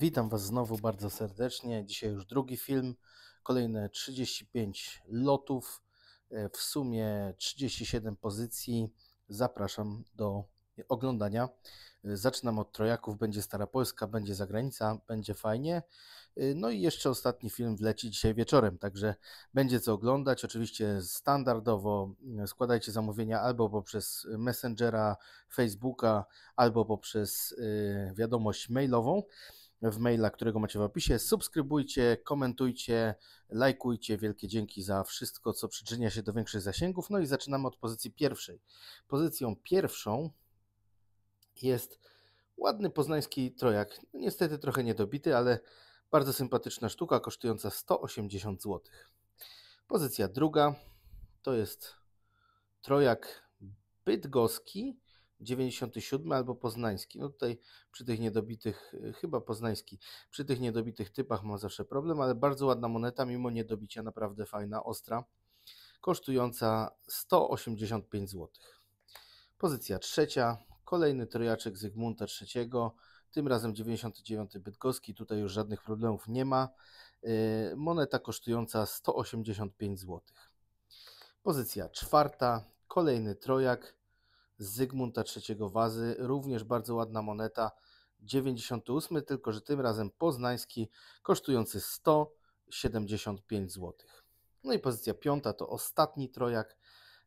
Witam Was znowu bardzo serdecznie. Dzisiaj już drugi film, kolejne 35 lotów, e, w sumie 37 pozycji. Zapraszam do oglądania. E, zaczynam od Trojaków, będzie Stara Polska, będzie zagranica, będzie fajnie. E, no i jeszcze ostatni film wleci dzisiaj wieczorem, także będzie co oglądać. Oczywiście standardowo składajcie zamówienia albo poprzez Messengera, Facebooka, albo poprzez wiadomość mailową w maila, którego macie w opisie. Subskrybujcie, komentujcie, lajkujcie. Wielkie dzięki za wszystko, co przyczynia się do większych zasięgów. No i zaczynamy od pozycji pierwszej. Pozycją pierwszą jest ładny poznański trojak. Niestety trochę niedobity, ale bardzo sympatyczna sztuka, kosztująca 180 zł. Pozycja druga to jest trojak bydgoski 97 albo poznański. No tutaj przy tych niedobitych, y, chyba poznański, przy tych niedobitych typach ma zawsze problem, ale bardzo ładna moneta, mimo niedobicia naprawdę fajna, ostra, kosztująca 185 zł. Pozycja trzecia, kolejny trojaczek Zygmunta III, tym razem 99 Bydgoski, tutaj już żadnych problemów nie ma. Y, moneta kosztująca 185 zł. Pozycja czwarta, kolejny trojak Zygmunta III Wazy, również bardzo ładna moneta, 98, tylko że tym razem poznański, kosztujący 175 zł. No i pozycja piąta to ostatni trojak,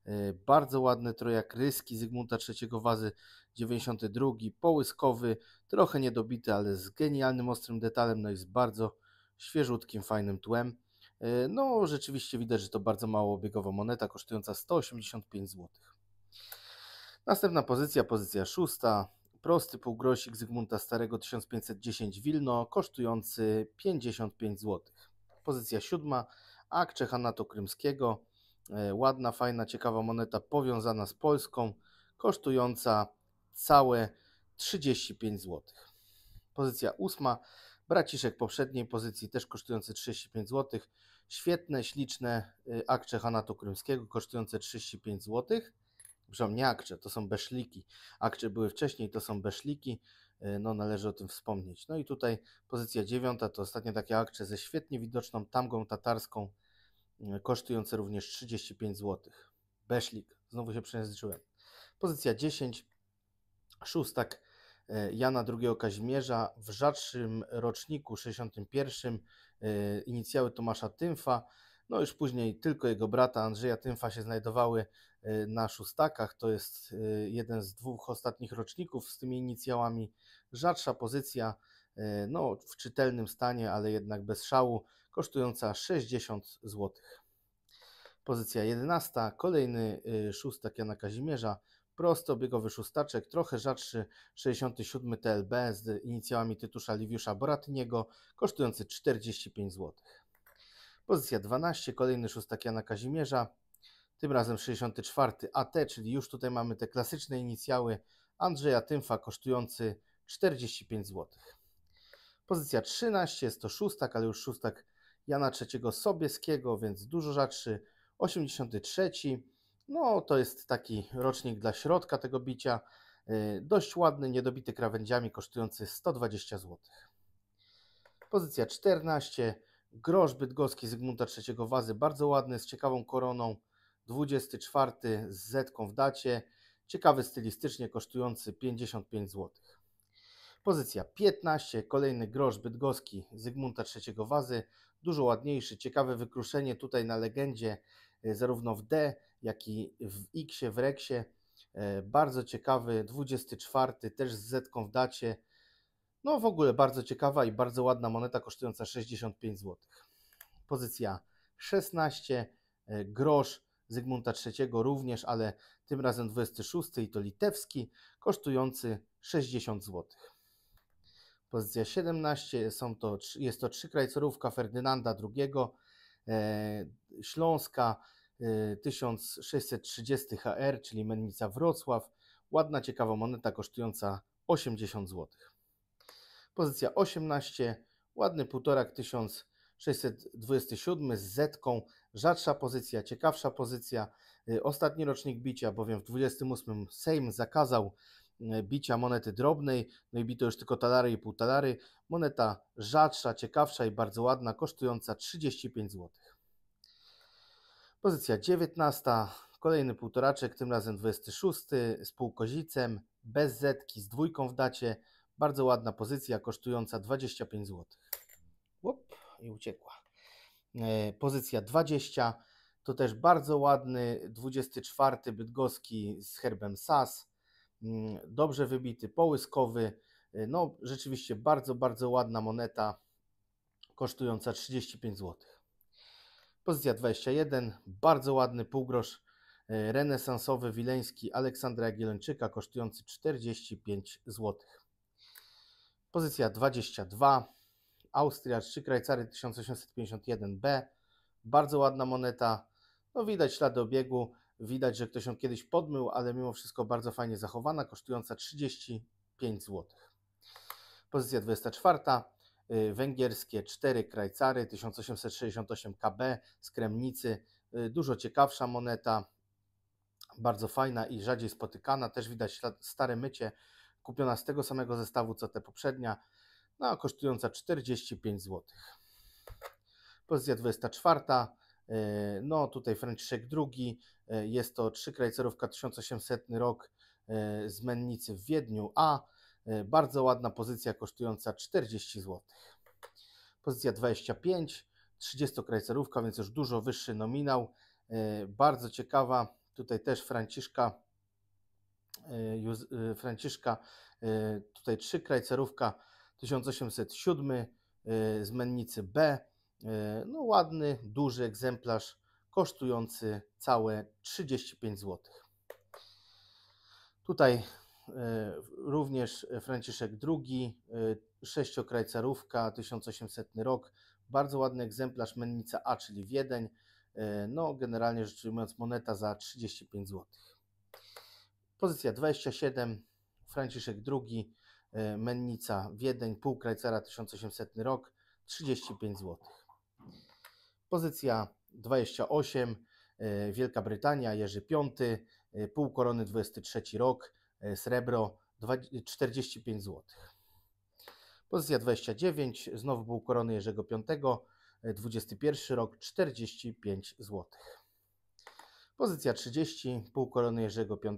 y, bardzo ładny trojak ryski Zygmunta III Wazy, 92, połyskowy, trochę niedobity, ale z genialnym, ostrym detalem, no i z bardzo świeżutkim, fajnym tłem. Y, no, rzeczywiście widać, że to bardzo mało obiegowa moneta, kosztująca 185 zł. Następna pozycja, pozycja szósta. Prosty półgrosik Zygmunta Starego 1510 Wilno, kosztujący 55 zł. Pozycja siódma. Ak Czechanato Krymskiego. E, ładna, fajna, ciekawa moneta powiązana z Polską, kosztująca całe 35 zł. Pozycja ósma. Braciszek poprzedniej pozycji, też kosztujący 35 zł. Świetne, śliczne e, ak Hanatu Krymskiego, kosztujące 35 zł brzmią nie akcze, to są beszliki. Akcze były wcześniej, to są beszliki. E, no, należy o tym wspomnieć. No i tutaj pozycja dziewiąta to ostatnie takie akcze ze świetnie widoczną tamgą tatarską, e, kosztujące również 35 zł. Beszlik, znowu się przejęzyczyłem. Pozycja 10, szóstak e, Jana II Kazimierza w rzadszym roczniku 61 inicjały Tomasza Tymfa no już później tylko jego brata Andrzeja Tymfa się znajdowały y, na szóstakach. To jest y, jeden z dwóch ostatnich roczników z tymi inicjałami. Rzadsza pozycja, y, no w czytelnym stanie, ale jednak bez szału, kosztująca 60 zł. Pozycja 11, kolejny szóstak Jana Kazimierza, prostobiegowy szóstaczek, trochę rzadszy 67 TLB z inicjałami Tytusza Liwiusza Boratniego, kosztujący 45 zł. Pozycja 12, kolejny szóstak Jana Kazimierza, tym razem 64 AT, czyli już tutaj mamy te klasyczne inicjały Andrzeja Tymfa kosztujący 45 zł. Pozycja 13 jest to szóstak, ale już szóstak Jana III Sobieskiego, więc dużo rzadszy. 83, no to jest taki rocznik dla środka tego bicia. Y, dość ładny, niedobity krawędziami, kosztujący 120 zł. Pozycja 14, Grosz bydgoski Zygmunta III Wazy, bardzo ładny, z ciekawą koroną, 24 z zetką w dacie, ciekawy stylistycznie, kosztujący 55 zł. Pozycja 15, kolejny grosz bydgoski Zygmunta III Wazy, dużo ładniejszy, ciekawe wykruszenie tutaj na legendzie, e, zarówno w D, jak i w X, w reksie e, Bardzo ciekawy, 24, też z zetką w dacie, no w ogóle bardzo ciekawa i bardzo ładna moneta kosztująca 65 zł. Pozycja 16, e, grosz Zygmunta III również, ale tym razem 26 i to litewski, kosztujący 60 zł. Pozycja 17 są to, jest to trzykrajcorówka Ferdynanda II, e, Śląska e, 1630 HR, czyli Mennica Wrocław. Ładna, ciekawa moneta kosztująca 80 złotych. Pozycja 18, ładny 1,5 1627 z Zetką, rzadsza pozycja, ciekawsza pozycja. Y, ostatni rocznik bicia, bowiem w 28 Sejm zakazał y, bicia monety drobnej, no i bito już tylko talary i pół talary. Moneta rzadsza, ciekawsza i bardzo ładna, kosztująca 35 zł. Pozycja 19, kolejny półtoraczek, tym razem 26, z półkozicem, bez zetki, z dwójką w dacie, bardzo ładna pozycja, kosztująca 25 zł. Up, I uciekła. E, pozycja 20 to też bardzo ładny 24 bydgoski z herbem SAS. Mm, dobrze wybity, połyskowy. E, no, rzeczywiście bardzo, bardzo ładna moneta, kosztująca 35 zł. Pozycja 21, bardzo ładny półgrosz e, renesansowy wileński Aleksandra Jagiellończyka, kosztujący 45 złotych. Pozycja 22. Austria 3, Krajcary 1851B. Bardzo ładna moneta. No widać ślady obiegu, widać, że ktoś ją kiedyś podmył, ale mimo wszystko bardzo fajnie zachowana, kosztująca 35 zł. Pozycja 24. Y, węgierskie 4 krajcary 1868 KB z Kremnicy. Y, dużo ciekawsza moneta, bardzo fajna i rzadziej spotykana. Też widać stare mycie kupiona z tego samego zestawu co te poprzednia, no, kosztująca 45 zł. Pozycja 24. Y, no tutaj Franciszek II, y, jest to 3 krajcerówka 1800 rok y, z Mennicy w Wiedniu A. Bardzo ładna pozycja kosztująca 40 zł. Pozycja 25, 30 krajcerówka, więc już dużo wyższy nominał. Bardzo ciekawa, tutaj też Franciszka Y, y, Franciszka, y, tutaj 3, krajcerówka 1807 z Mennicy B. No ładny, duży egzemplarz, kosztujący całe 35 zł. Tutaj również Franciszek II, sześciokrajcarówka, 1800 rok, bardzo ładny egzemplarz Mennica A, czyli Wiedeń. No, generalnie rzecz ujmując, moneta za 35 zł. Pozycja 27, Franciszek II, y, Mennica Wiedeń, pół Krajcara 1800 rok, 35 zł. Pozycja 28, y, Wielka Brytania, Jerzy V, y, pół korony 23 rok, srebro 45 zł. Pozycja 29, znowu pół korony Jerzego V, 21 rok 45 zł. Pozycja 30, pół korony Jerzego V,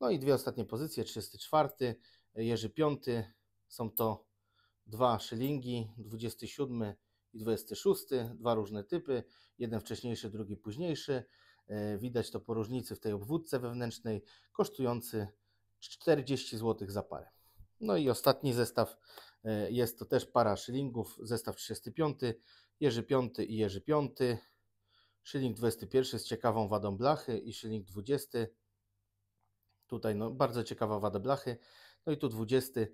No i dwie ostatnie pozycje, 34, Jerzy 5, są to dwa szylingi, 27 i 26, dwa różne typy, jeden wcześniejszy, drugi późniejszy. E, widać to po różnicy w tej obwódce wewnętrznej, kosztujący 40 zł za parę. No i ostatni zestaw e, jest to też para szylingów, zestaw 35, Jerzy 5 i Jerzy 5, szyling 21 z ciekawą wadą blachy i szyling 20 Tutaj no, bardzo ciekawa wada blachy. No i tu 20 y,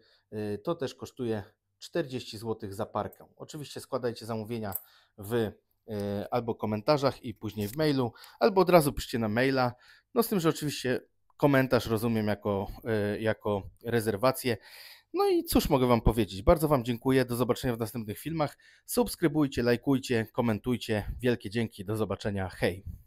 to też kosztuje 40 zł za parkę. Oczywiście składajcie zamówienia w y, albo komentarzach i później w mailu, albo od razu piszcie na maila. No z tym, że oczywiście komentarz rozumiem jako, y, jako rezerwację. No i cóż mogę Wam powiedzieć? Bardzo Wam dziękuję. Do zobaczenia w następnych filmach. Subskrybujcie, lajkujcie, komentujcie. Wielkie dzięki. Do zobaczenia. Hej.